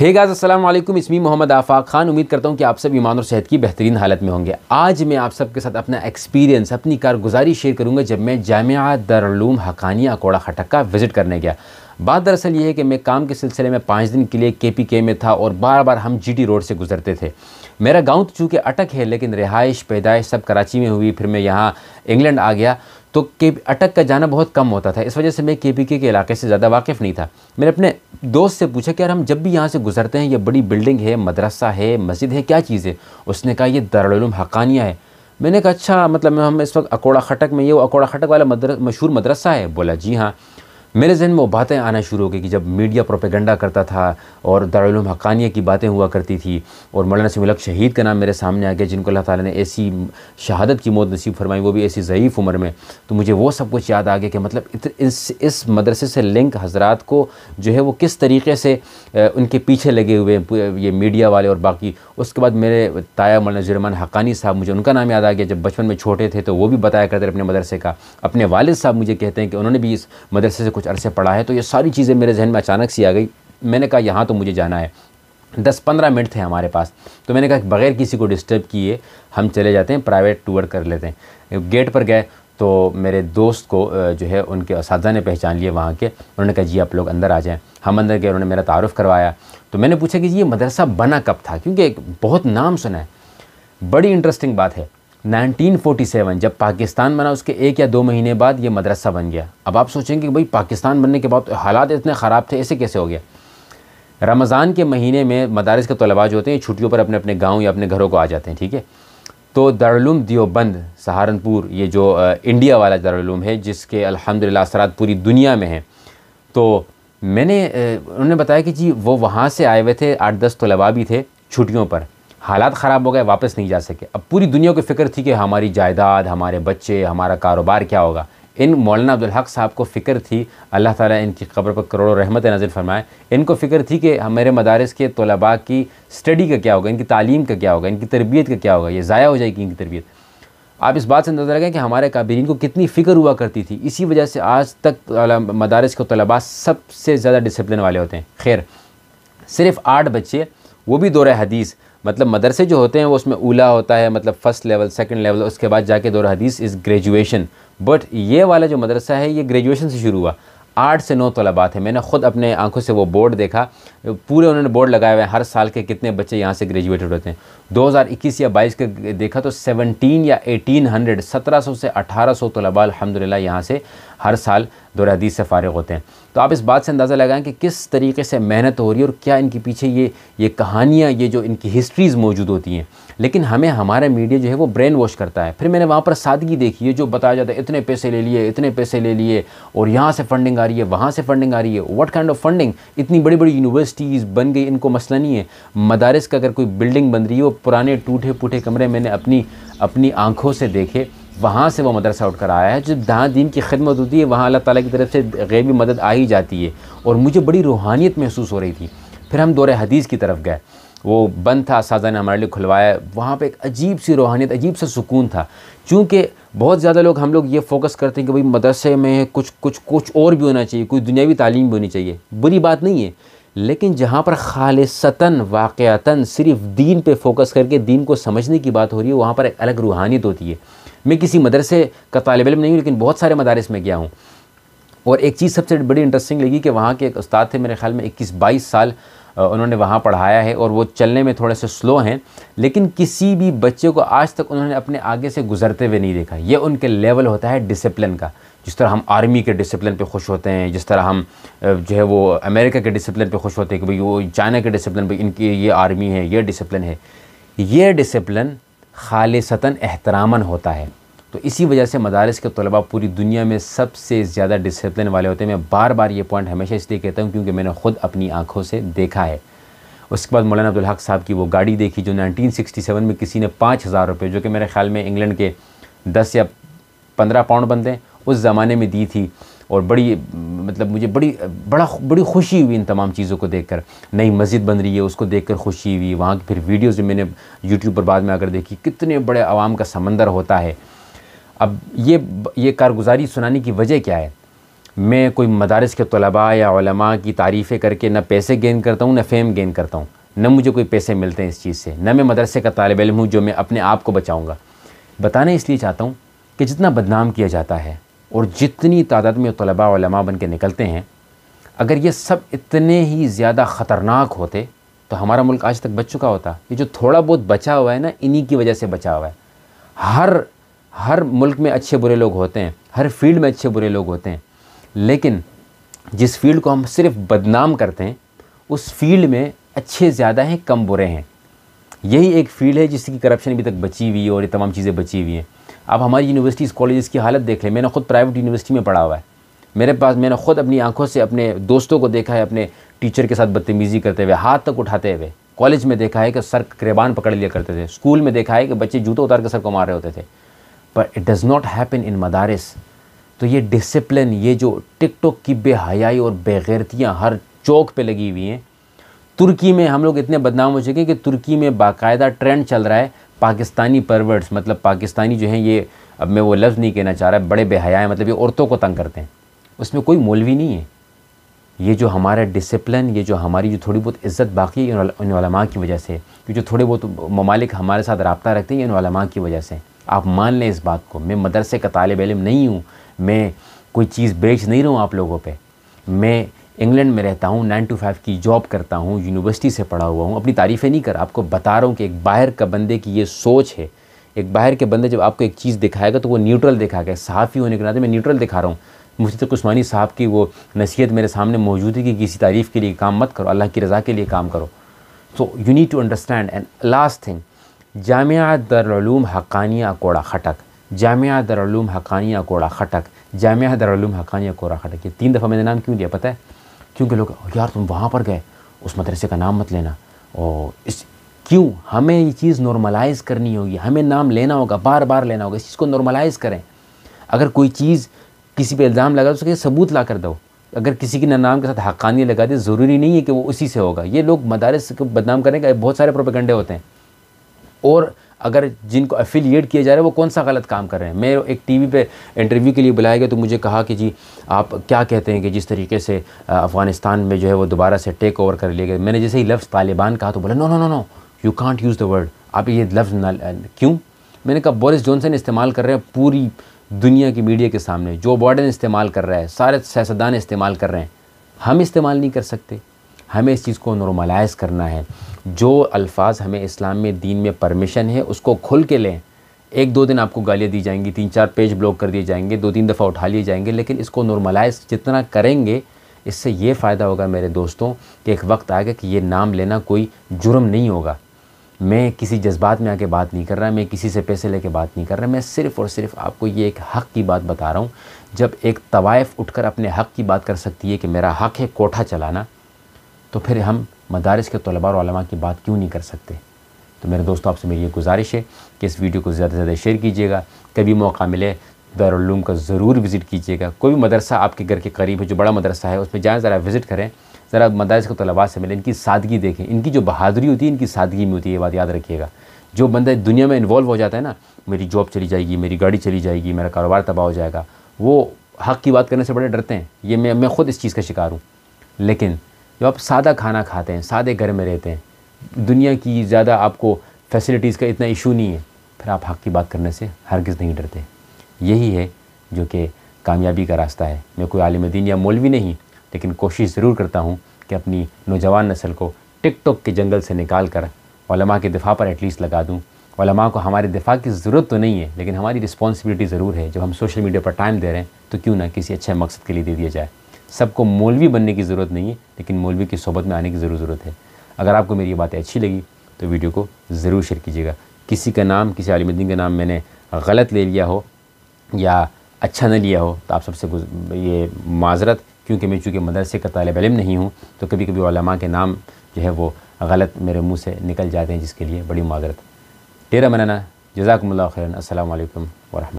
हे गाज असलम इसमी मोहम्मद आफाक खान उम्मीद करता हूँ कि आप सब ईमान और सेहत की बेहतरीन हालत में होंगे आज मैं आप सबके साथ अपना एक्सपीरियंस अपनी कारगुजारी शेयर करूँगा जब मैं जामिया दरूम हकानिया अकोड़ा खटक का विज़िट करने गया बात दरअसल ये है कि मैं काम के सिलसिले में पाँच दिन के लिए के पी के में था और बार बार हम जी टी रोड से गुजरते थे मेरा गाँव तो चूँकि अटक है लेकिन रिहाइश पैदाइश सब कराची में हुई फिर मैं यहाँ इंग्लैंड आ गया तो के अटक का जाना बहुत कम होता था इस वजह से मैं के पी के इलाके से ज़्यादा वाकिफ़ नहीं था मैंने अपने दोस्त से पूछा कि यार हम जब भी यहाँ से गुजरते हैं ये बड़ी बिल्डिंग है मदरसा है मस्जिद है क्या चीज़ है उसने कहा यह दारुलूम हकानिया है मैंने कहा अच्छा मतलब हम इस वक्त अकोड़ा खटक में ये वो अकोड़ा खटक वाला मदर मशहूर मदरसा है बोला जी हाँ मेरे जहन में वो बातें आना शुरू हो गई कि जब मीडिया प्रोपेगेंडा करता था और दारुलूम हकानिया की बातें हुआ करती थी और मौलाना सिमुलक शहीद का नाम मेरे सामने आ गया जिनको अल्लाह ताला ने ऐसी शहादत की मौत नसीब फरमाई वो भी ऐसी ज़यीफ़ उम्र में तो मुझे वो सब कुछ याद आ गया कि मतलब इस इस मदरसे से लिंक हजरात को जो है वो किस तरीके से उनके पीछे लगे हुए ये मीडिया वाले और बाकी उसके बाद मेरे ताया मौलाना जुरमान हकानी साहब मुझे उनका नाम याद आ गया जब बचपन में छोटे थे तो वो भी बताया करते अपने मदरसे का अपने वालिद साहब मुझे कहते हैं कि उन्होंने भी इस मदरसे से कुछ अरसे पढ़ा है तो ये सारी चीज़ें मेरे जहन में अचानक सी आ गई मैंने कहा यहाँ तो मुझे जाना है दस पंद्रह मिनट थे हमारे पास तो मैंने कहा बगैर किसी को डिस्टर्ब किए हम चले जाते हैं प्राइवेट टूर कर लेते हैं गेट पर गए तो मेरे दोस्त को जो है उनके उसदा ने पहचान लिए वहाँ के उन्होंने कहा जी आप लोग अंदर आ जाएँ हम अंदर गए उन्होंने मेरा तारुफ करवाया तो मैंने पूछा कि जी ये मदरसा बना कब था क्योंकि एक बहुत नाम सुना है बड़ी इंटरेस्टिंग बात है 1947 जब पाकिस्तान बना उसके एक या दो महीने बाद ये मदरसा बन गया अब आप सोचेंगे कि भाई पाकिस्तान बनने के बाद तो हालात इतने ख़राब थे ऐसे कैसे हो गया रमज़ान के महीने में मदारस के तलबा जो होते हैं छुट्टियों पर अपने अपने गाँव या अपने घरों को आ जाते हैं ठीक है तो दारूम दियोबंद सहारनपुर ये जो इंडिया वाला दारुलूम है जिसके अल्हम्दुलिल्लाह असरात पूरी दुनिया में हैं तो मैंने उन्होंने बताया कि जी वो वहाँ से आए हुए थे आठ दस तलबा भी थे छुट्टियों पर हालात ख़राब हो गए वापस नहीं जा सके अब पूरी दुनिया को फिक्र थी कि हमारी जायदाद हमारे बच्चे हमारा कारोबार क्या होगा इन मौलाना अब्दुल हक साहब को फ़िक्र थी अल्लाह ताला इनकी ख़बर पर करोड़ों रहमत नज़र फरमाए इनको फ़िक्र थी कि मेरे मदारस के तलबा की स्टडी का क्या होगा इनकी तालीम का क्या होगा इनकी तरबियत का क्या होगा ये ज़ाया हो जाएगी इनकी तरबियत आप इस बात से नजर रखें कि हमारे काबरीन को कितनी फ़िक्र हुआ करती थी इसी वजह से आज तक मदारस के तलबा सबसे ज़्यादा डिसप्लिन वाले होते हैं खैर सिर्फ़ आठ बच्चे वो भी दौरे हदीस मतलब मदरसे जो होते हैं वो उसमें उला होता है मतलब फ़र्स्ट लेवल सेकंड लेवल उसके बाद जाके दौर हदीस इज़ ग्रेजुएशन बट ये वाला जो मदरसा है ये ग्रेजुएशन से शुरू हुआ आठ से नौ तलबा थे मैंने ख़ुद अपने आंखों से वो बोर्ड देखा पूरे उन्होंने बोर्ड लगाए हुए हैं हर साल के कितने बच्चे यहाँ से ग्रेजुएटेड होते हैं 2021 या 22 के देखा तो 17 या 1800 हंड्रेड से 1800 तलबा अलहमदिल्ला यहाँ से हर साल दौर हदीस से फ़ारग होते हैं तो आप इस बात से अंदाज़ा लगाएं कि किस तरीके से मेहनत हो रही है और क्या इनके पीछे ये ये कहानियाँ ये जो इनकी हिस्ट्रीज़ मौजूद होती हैं लेकिन हमें हमारा मीडिया जो है वो ब्रेन वॉश करता है फिर मैंने वहाँ पर सादगी देखी है जो बताया जाता है इतने पैसे ले लिए इतने पैसे ले लिए और यहाँ से फंडिंग आ रही है वहाँ से फंडिंग आ रही है वट काइंड ऑफ फंडिंग इतनी बड़ी बड़ी यूनिवर्सिटीज़ बन गई इनको मसला नहीं है मदारस का अगर कोई बिल्डिंग बन रही है वो पुराने टूटे फूटे कमरे मैंने अपनी अपनी आँखों से देखे वहाँ से वो मदरसा उठ कर आया है जब जहाँ दीन की खिदमत होती है वहाँ अल्लाह ताला की तरफ से गैबी मदद आ ही जाती है और मुझे बड़ी रूहानियत महसूस हो रही थी फिर हम दौरे हदीस की तरफ गए वो बंद था साजा ने हमारे लिए खुलवाया वहाँ पे एक अजीब सी रूहानियत अजीब सा सुकून था चूँकि बहुत ज़्यादा लोग हम लोग ये फोकस करते हैं कि भाई मदरसे में कुछ कुछ कुछ और भी होना चाहिए कुछ दुनियावी तालीम भी होनी चाहिए बुरी बात नहीं है लेकिन जहाँ पर खालसता वाक़ता सिर्फ दीन पे फोकस करके दीन को समझने की बात हो रही है वहाँ पर एक अलग रूहानियत होती है मैं किसी मदरसे का तालब इम नहीं हूँ लेकिन बहुत सारे मदारस में गया हूँ और एक चीज़ सबसे बड़ी इंटरेस्टिंग लगी कि वहाँ के एक उस्ताद थे मेरे ख्याल में इक्कीस बाईस साल उन्होंने वहाँ पढ़ाया है और वो चलने में थोड़े से स्लो हैं लेकिन किसी भी बच्चे को आज तक उन्होंने अपने आगे से गुजरते हुए नहीं देखा ये उनके लेवल होता है डिसिप्लिन का जिस तरह हम आर्मी के डिसिप्लिन पे खुश होते हैं जिस तरह हम जो है वो अमेरिका के डिसिप्लिन पे खुश होते हैं कि भाई वो चाइना के डिसिप्लिन भाई इनकी ये आर्मी है ये डिसिप्लिन है ये डिसिप्लिन खालिसता एहतरामन होता है तो इसी वजह से मदारस के तलबा पूरी दुनिया में सबसे ज़्यादा डिसिप्लिन वाले होते हैं मैं बार बार ये पॉइंट हमेशा इसलिए कहता हूँ क्योंकि मैंने ख़ुद अपनी आँखों से देखा है उसके बाद मौलाना अब्दुल हक साहब की वो गाड़ी देखी जो 1967 में किसी ने पाँच हज़ार रुपये जो कि मेरे ख्याल में इंग्लैंड के दस या पंद्रह पाउंड बनते हैं उस ज़माने में दी थी और बड़ी मतलब मुझे बड़ी बड़ा बड़ी खुशी हुई इन तमाम चीज़ों को देखकर नई मस्जिद बन रही है उसको देखकर खुशी हुई वहाँ की फिर वीडियोज़ मैंने यूट्यूब पर बाद में आकर देखी कितने बड़े आवाम का समंदर होता है अब ये ये कारगुजारी सुनाने की वजह क्या है मैं कोई मदारस के तलबा या की तारीफ़ें करके ना पैसे गेन करता हूँ ना फ़ेम गेन करता हूँ ना मुझे कोई पैसे मिलते हैं इस चीज़ से ना मैं मदरसे का तालब इलम हूँ जो मैं अपने आप को बचाऊँगा बताना इसलिए चाहता हूँ कि जितना बदनाम किया जाता है और जितनी तादाद में तलबा उलमा बन के निकलते हैं अगर ये सब इतने ही ज़्यादा ख़तरनाक होते तो हमारा मुल्क आज तक बच चुका होता ये जो थोड़ा बहुत बचा हुआ है ना इन्हीं की वजह से बचा हुआ है हर हर मुल्क में अच्छे बुरे लोग होते हैं हर फील्ड में अच्छे बुरे लोग होते हैं लेकिन जिस फील्ड को हम सिर्फ बदनाम करते हैं उस फील्ड में अच्छे ज़्यादा हैं कम बुरे हैं यही एक फील्ड है जिसकी करप्शन अभी तक बची हुई है और ये तमाम चीज़ें बची हुई हैं अब हमारी यूनिवर्सिटीज़ कॉलेज़ की हालत देख लें मैंने ख़ुद प्राइवेट यूनिवर्सिटी में पढ़ा हुआ है मेरे पास मैंने ख़ुद अपनी आंखों से अपने दोस्तों को देखा है अपने टीचर के साथ बदतमीज़ी करते हुए हाथ तक उठाते हुए कॉलेज में देखा है कि सर क्रेबान पकड़ लिया करते थे स्कूल में देखा है कि बच्चे जूते उतार के सर को मार रहे होते थे but it does not happen in मदारस तो ये डिसिप्लिन ये जो टिकटॉक की बेहयाई और बेगैरतियाँ हर चौक पे लगी हुई हैं तुर्की में हम लोग इतने बदनाम हो चुके हैं कि तुर्की में बाकायदा ट्रेंड चल रहा है पाकिस्तानी परवर्ट्स मतलब पाकिस्तानी जो हैं ये अब मैं वो लफ्ज़ नहीं कहना चाह रहा बड़े बेहयाए मतलब ये औरतों को तंग करते हैं उसमें कोई मौलवी नहीं है ये जो हमारा डिसिप्लिन ये जो हमारी जो थोड़ी बहुत इज़्ज़त बाकी है इन की वजह से जो थोड़े बहुत ममालिक हमारे साथ रबता रखते हैं इन की वजह से आप मान लें इस बात को मैं मदरसे का तालब इलम नहीं हूँ मैं कोई चीज़ बेच नहीं रहा हूँ आप लोगों पर मैं इंग्लैंड में रहता हूँ नाइन टू फाइव की जॉब करता हूँ यूनिवर्सिटी से पढ़ा हुआ हूँ अपनी तारीफ़ें नहीं कर आपको बता रहा हूँ कि एक बाहर का बंदे की ये सोच है एक बाहर के बंदे जब आपको एक चीज़ दिखाएगा तो वो न्यूट्रल दिखा साफ़ ही होने के नाते मैं न्यूट्रल दिखा रहा हूँ मुझे तो उस्मानी साहब की वो नसीहत मेरे सामने मौजूद है कि किसी तारीफ़ के लिए काम मत करो अल्लाह की रज़ा के लिए काम करो so you need to understand and last thing Jamia Darul Haqqania Akora Khattak Jamia Darul Haqqania Akora Khattak Jamia Darul Haqqania Akora Khattak ये तीन दफ़ा मैंने नाम क्यों दिया पता है क्योंकि लोग यार तुम वहाँ पर गए उस मदरसे का नाम मत लेना और इस क्यों हमें ये चीज़ नॉर्मलाइज़ करनी होगी हमें नाम लेना होगा बार बार लेना होगा इस चीज़ को नॉर्मलाइज़ करें अगर कोई चीज़ किसी पे इल्ज़ाम लगा तो उसके सबूत ला कर दो अगर किसी के नाम के साथ हकानी लगा दे ज़रूरी नहीं है कि वो उसी से होगा ये लोग मदारस को बदनाम करने का बहुत सारे प्रोपेगंडे होते हैं और अगर जिनको एफिलिएट किया जा रहा है वो कौन सा गलत काम कर रहे हैं मैं एक टीवी पे इंटरव्यू के लिए बुलाया गया तो मुझे कहा कि जी आप क्या कहते हैं कि जिस तरीके से अफ़गानिस्तान में जो है वो दोबारा से टेक ओवर कर लिए गए मैंने जैसे ही लफ्ज़ तालिबान कहा तो बोला no no no no you can't use the word आप ये लफ्ज़ ना क्यों मैंने कहा बोरिस जॉनसन इस्तेमाल कर रहे हैं पूरी दुनिया की मीडिया के सामने जो बॉर्डन इस्तेमाल कर रहा है सारे सियासतदान इस्तेमाल कर रहे हैं हम इस्तेमाल नहीं कर सकते हमें इस चीज़ को नॉर्मलाइज करना है जो अल्फाज हमें इस्लाम में दीन में परमिशन है उसको खुल के लें एक दो दिन आपको गालियाँ दी जाएंगी तीन चार पेज ब्लॉक कर दिए जाएंगे दो तीन दफ़ा उठा लिए जाएंगे लेकिन इसको नॉर्मलाइज जितना करेंगे इससे ये फ़ायदा होगा मेरे दोस्तों कि एक वक्त आएगा कि ये नाम लेना कोई जुर्म नहीं होगा मैं किसी जज्बात में आके बात नहीं कर रहा मैं किसी से पैसे लेके बात नहीं कर रहा मैं सिर्फ़ और सिर्फ आपको ये एक हक़ की बात बता रहा हूँ जब एक तवायफ़ उठकर अपने हक़ की बात कर सकती है कि मेरा हक़ है कोठा चलाना तो फिर हम मदारस के तलबा और की बात क्यों नहीं कर सकते तो मेरे दोस्तों आपसे मेरी ये गुजारिश है कि इस वीडियो को ज़्यादा से ज़्यादा शेयर कीजिएगा कभी मौका मिले दारूम का ज़रूर विज़िट कीजिएगा कोई भी मदरसा आपके घर के करीब है जो बड़ा मदरसा है उसमें जाएँ ज़रा विज़िट करें ज़रा मदारस के तलबा से मिले इनकी सादगी देखें इनकी जो बहादुरी होती है इनकी सादगी में होती है ये बात याद रखिएगा जो बंदा दुनिया में इन्वॉल्व हो जाता है ना मेरी जॉब चली जाएगी मेरी गाड़ी चली जाएगी मेरा कारोबार तबाह हो जाएगा वो हक़ की बात करने से बड़े डरते हैं ये मैं मैं ख़ुद इस चीज़ का शिकार हूँ लेकिन जो आप सादा खाना खाते हैं सादे घर में रहते हैं दुनिया की ज़्यादा आपको फैसिलिटीज़ का इतना इशू नहीं है फिर आप हक़ की बात करने से हरगज नहीं डरते यही है जो कि कामयाबी का रास्ता है मैं कोई आलिम दीन या मौलवी नहीं लेकिन कोशिश ज़रूर करता हूँ कि अपनी नौजवान नस्ल को टिकटॉक के जंगल से निकाल कर के दिफा पर एटलीस्ट लगा दूँ ओलमा को हमारे दिफा की ज़रूरत तो नहीं है लेकिन हमारी रिस्पॉन्सिबिलिटी ज़रूर है जब हम सोशल मीडिया पर टाइम दे रहे हैं तो क्यों ना किसी अच्छे मकसद के लिए दे दिया जाए सबको मौलवी बनने की ज़रूरत नहीं है लेकिन मौलवी की सोबत में आने की ज़रूर ज़रूरत है अगर आपको मेरी ये बातें अच्छी लगी तो वीडियो को ज़रूर शेयर कीजिएगा किसी का नाम किसी आलिम का नाम मैंने गलत ले लिया हो या अच्छा न लिया हो तो आप सबसे ये माजरत क्योंकि मैं चूँकि मदरसे का तालब इम नहीं हूँ तो कभी कभी के नाम जो है वो गलत मेरे मुँह से निकल जाते हैं जिसके लिए बड़ी माजरत डेरा मनाना जजाकमल्ला खैरन असल वरहमल